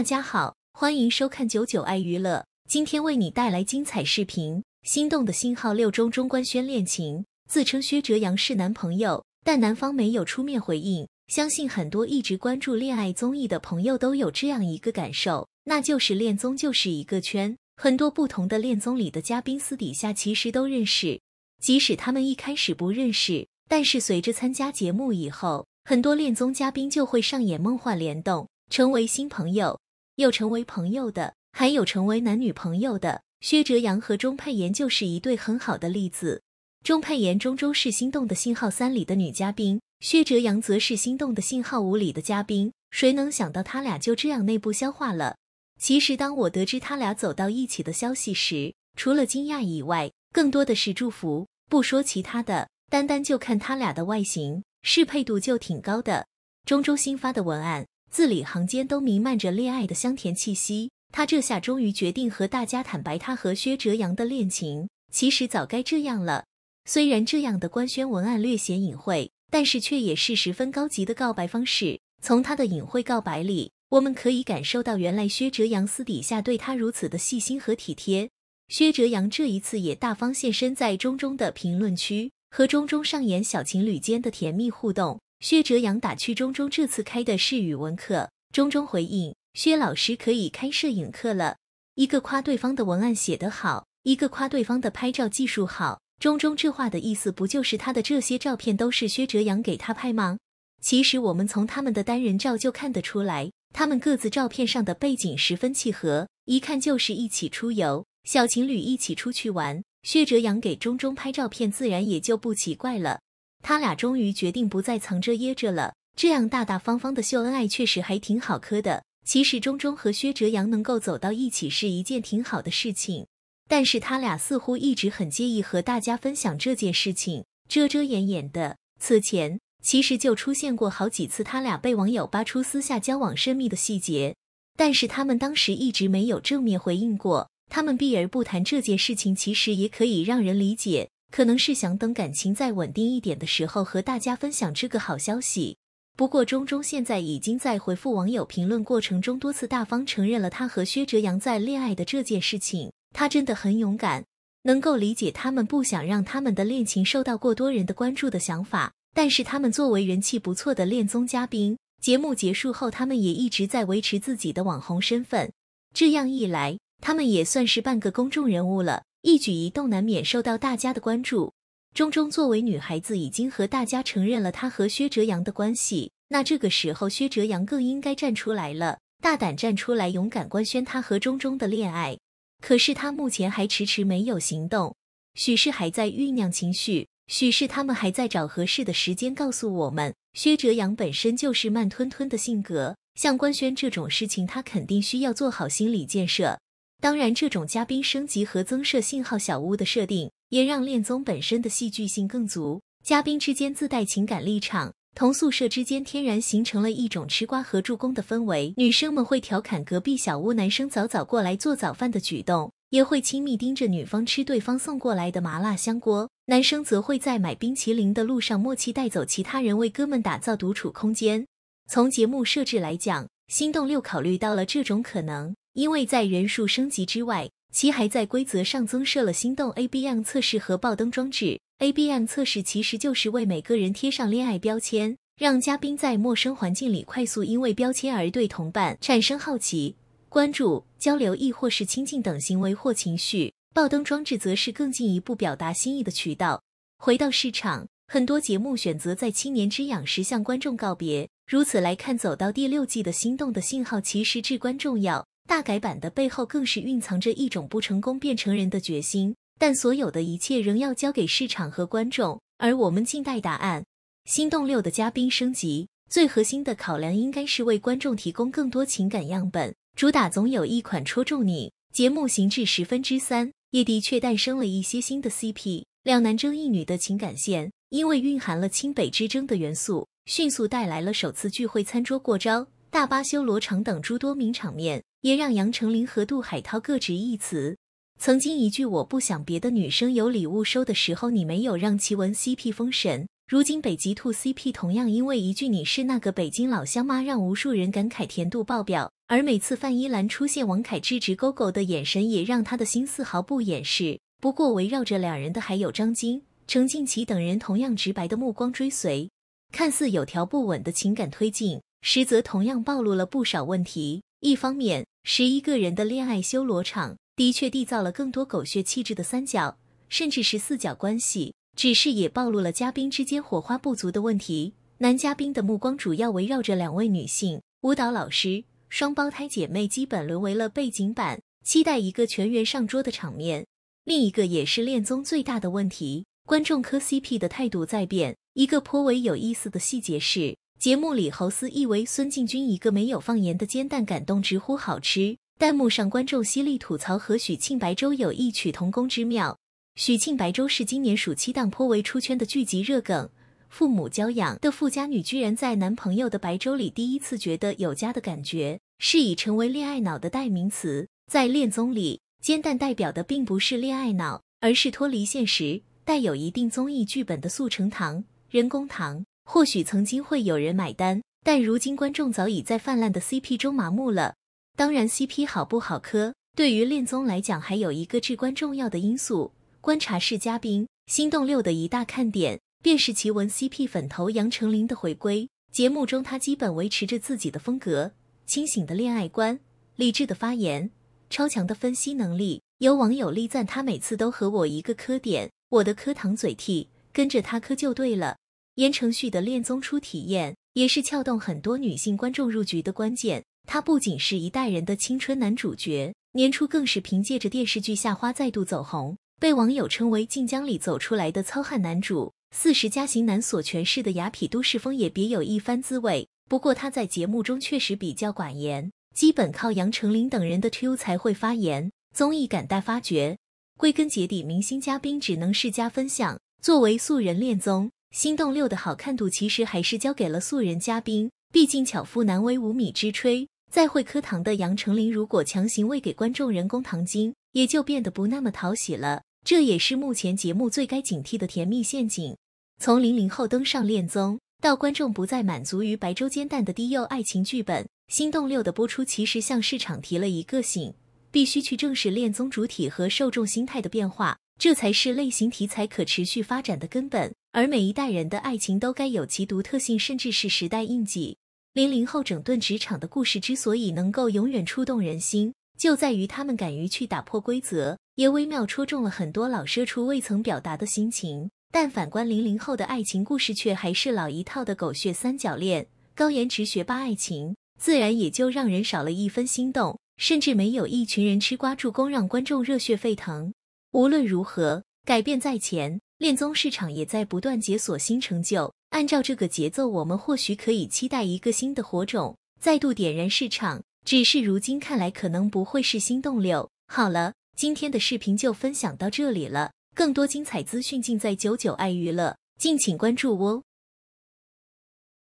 大家好，欢迎收看九九爱娱乐，今天为你带来精彩视频。心动的信号六中中官宣恋情，自称薛哲阳是男朋友，但男方没有出面回应。相信很多一直关注恋爱综艺的朋友都有这样一个感受，那就是恋综就是一个圈，很多不同的恋综里的嘉宾私底下其实都认识，即使他们一开始不认识，但是随着参加节目以后，很多恋综嘉宾就会上演梦幻联动，成为新朋友。又成为朋友的，还有成为男女朋友的。薛哲阳和钟佩妍就是一对很好的例子。钟佩妍、终究是《心动的信号三》里的女嘉宾，薛哲阳则是《心动的信号五》里的嘉宾。谁能想到他俩就这样内部消化了？其实，当我得知他俩走到一起的消息时，除了惊讶以外，更多的是祝福。不说其他的，单单就看他俩的外形适配度就挺高的。钟周新发的文案。字里行间都弥漫着恋爱的香甜气息。他这下终于决定和大家坦白他和薛哲阳的恋情。其实早该这样了。虽然这样的官宣文案略显隐晦，但是却也是十分高级的告白方式。从他的隐晦告白里，我们可以感受到原来薛哲阳私底下对他如此的细心和体贴。薛哲阳这一次也大方现身在中中的评论区，和中中上演小情侣间的甜蜜互动。薛哲阳打趣中中，这次开的是语文课。中中回应薛老师可以开摄影课了。一个夸对方的文案写得好，一个夸对方的拍照技术好。中中这话的意思不就是他的这些照片都是薛哲阳给他拍吗？其实我们从他们的单人照就看得出来，他们各自照片上的背景十分契合，一看就是一起出游，小情侣一起出去玩。薛哲阳给中中拍照片，自然也就不奇怪了。他俩终于决定不再藏着掖着了，这样大大方方的秀恩爱确实还挺好磕的。其实钟钟和薛哲阳能够走到一起是一件挺好的事情，但是他俩似乎一直很介意和大家分享这件事情，遮遮掩掩的。此前其实就出现过好几次，他俩被网友扒出私下交往深密的细节，但是他们当时一直没有正面回应过，他们避而不谈这件事情，其实也可以让人理解。可能是想等感情再稳定一点的时候和大家分享这个好消息。不过，钟钟现在已经在回复网友评论过程中多次大方承认了他和薛哲阳在恋爱的这件事情。他真的很勇敢，能够理解他们不想让他们的恋情受到过多人的关注的想法。但是，他们作为人气不错的恋综嘉宾，节目结束后他们也一直在维持自己的网红身份。这样一来，他们也算是半个公众人物了，一举一动难免受到大家的关注。钟钟作为女孩子，已经和大家承认了她和薛哲阳的关系，那这个时候薛哲阳更应该站出来了，大胆站出来，勇敢官宣他和钟钟的恋爱。可是他目前还迟迟没有行动，许是还在酝酿情绪，许是他们还在找合适的时间告诉我们。薛哲阳本身就是慢吞吞的性格，像官宣这种事情，他肯定需要做好心理建设。当然，这种嘉宾升级和增设信号小屋的设定，也让恋综本身的戏剧性更足。嘉宾之间自带情感立场，同宿舍之间天然形成了一种吃瓜和助攻的氛围。女生们会调侃隔壁小屋男生早早过来做早饭的举动，也会亲密盯着女方吃对方送过来的麻辣香锅；男生则会在买冰淇淋的路上默契带走其他人为哥们打造独处空间。从节目设置来讲，《心动六》考虑到了这种可能。因为在人数升级之外，其还在规则上增设了心动 ABM 测试和爆灯装置。ABM 测试其实就是为每个人贴上恋爱标签，让嘉宾在陌生环境里快速因为标签而对同伴产生好奇、关注、交流，亦或是亲近等行为或情绪。爆灯装置则是更进一步表达心意的渠道。回到市场，很多节目选择在七年之痒时向观众告别。如此来看，走到第六季的《心动》的信号其实至关重要。大改版的背后更是蕴藏着一种不成功变成人的决心，但所有的一切仍要交给市场和观众，而我们静待答案。《心动六》的嘉宾升级，最核心的考量应该是为观众提供更多情感样本，主打总有一款戳中你。节目行至十分之三，也的确诞生了一些新的 CP，两男争一女的情感线，因为蕴含了清北之争的元素，迅速带来了首次聚会餐桌过招、大巴修罗场等诸多名场面。也让杨丞琳和杜海涛各执一词。曾经一句“我不想别的女生有礼物收”的时候，你没有让奇闻 CP 封神。如今北极兔 CP 同样因为一句“你是那个北京老乡吗”，让无数人感慨甜度爆表。而每次范依兰出现，王凯之直勾勾的眼神也让他的心思毫不掩饰。不过围绕着两人的还有张晶、程静琪等人同样直白的目光追随，看似有条不紊的情感推进，实则同样暴露了不少问题。一方面，十一个人的恋爱修罗场的确缔造了更多狗血气质的三角，甚至是四角关系，只是也暴露了嘉宾之间火花不足的问题。男嘉宾的目光主要围绕着两位女性舞蹈老师，双胞胎姐妹基本沦为了背景板。期待一个全员上桌的场面，另一个也是恋综最大的问题，观众磕 CP 的态度在变。一个颇为有意思的细节是。节目里，侯斯意为孙敬君一个没有放盐的煎蛋感动，直呼好吃。弹幕上观众犀利吐槽，和许沁白粥有异曲同工之妙。许沁白粥是今年暑期档颇为出圈的剧集热梗，父母娇养的富家女居然在男朋友的白粥里第一次觉得有家的感觉，是以成为恋爱脑的代名词。在恋综里，煎蛋代表的并不是恋爱脑，而是脱离现实、带有一定综艺剧本的速成糖、人工糖。或许曾经会有人买单，但如今观众早已在泛滥的 CP 中麻木了。当然，CP 好不好磕，对于恋综来讲，还有一个至关重要的因素。观察室嘉宾《心动六》的一大看点，便是奇闻 CP 粉头杨丞琳的回归。节目中，他基本维持着自己的风格，清醒的恋爱观，理智的发言，超强的分析能力。有网友力赞他每次都和我一个磕点，我的磕糖嘴替，跟着他磕就对了。言承旭的恋综初体验，也是撬动很多女性观众入局的关键。他不仅是一代人的青春男主角，年初更是凭借着电视剧《夏花》再度走红，被网友称为晋江里走出来的糙汉男主。四十加型男所诠释的雅痞都市风也别有一番滋味。不过他在节目中确实比较寡言，基本靠杨丞琳等人的 Q 才会发言。综艺感待发掘。归根结底，明星嘉宾只能是加分项，作为素人恋综。《心动六》的好看度其实还是交给了素人嘉宾，毕竟巧妇难为无米之炊。再会磕糖的杨丞琳，如果强行喂给观众人工糖精，也就变得不那么讨喜了。这也是目前节目最该警惕的甜蜜陷阱。从零零后登上恋综，到观众不再满足于白粥煎蛋的低幼爱情剧本，《心动六》的播出其实向市场提了一个醒：必须去正视恋综主体和受众心态的变化，这才是类型题材可持续发展的根本。而每一代人的爱情都该有其独特性，甚至是时代印记。零零后整顿职场的故事之所以能够永远触动人心，就在于他们敢于去打破规则，也微妙戳中了很多老社畜未曾表达的心情。但反观零零后的爱情故事，却还是老一套的狗血三角恋、高颜值学霸爱情，自然也就让人少了一分心动，甚至没有一群人吃瓜助攻让观众热血沸腾。无论如何，改变在前。恋综市场也在不断解锁新成就，按照这个节奏，我们或许可以期待一个新的火种再度点燃市场。只是如今看来，可能不会是心动六。好了，今天的视频就分享到这里了，更多精彩资讯尽在九九爱娱乐，敬请关注哦。